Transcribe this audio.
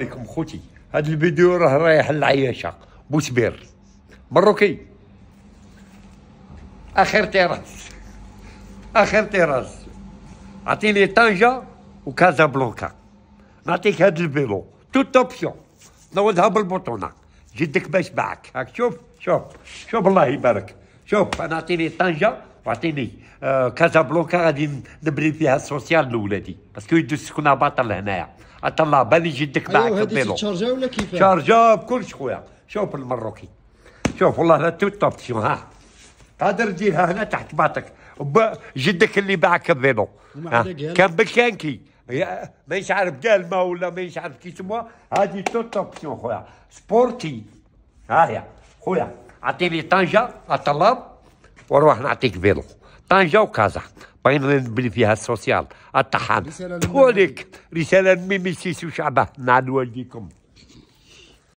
عليكم خوتي هذا الفيديو راه رايح للعياشه بوسبير مروكي اخر تيراس اخر تيراس عطيني طنجه وكازا وكازابلانكا نعطيك هذا البيلو توت اوبسيون نوضها بالبطونه جدك باش باعك هاك شوف شوف شوف الله يبارك شوف انا عطيني طنجه واعطيني آه، كازا بلوكا غادي نبني فيها السوسيال لولادي باسكو يدوز سكنه باطل هنايا الله بالي جدك أيوة، معاك أيوه البيلو شارجا ولا كيفاه؟ شارجا بكلش خويا شوف المروكي شوف والله لا توب ها قادر ديرها هنا تحت باطك جدك اللي باعك الفيلو كان بالكانكي ما عارف ما ولا ما عارف كي تسموها هذه توت اوبسيون خويا سبورتي ها هي خويا عطيني طنجه الطلاب ونروح نعطيك فيلو طنجه وكازا بغينا نبني فيها السوسيال الطحان وليك رساله من ميمي سيسي وشعبه مع والديكم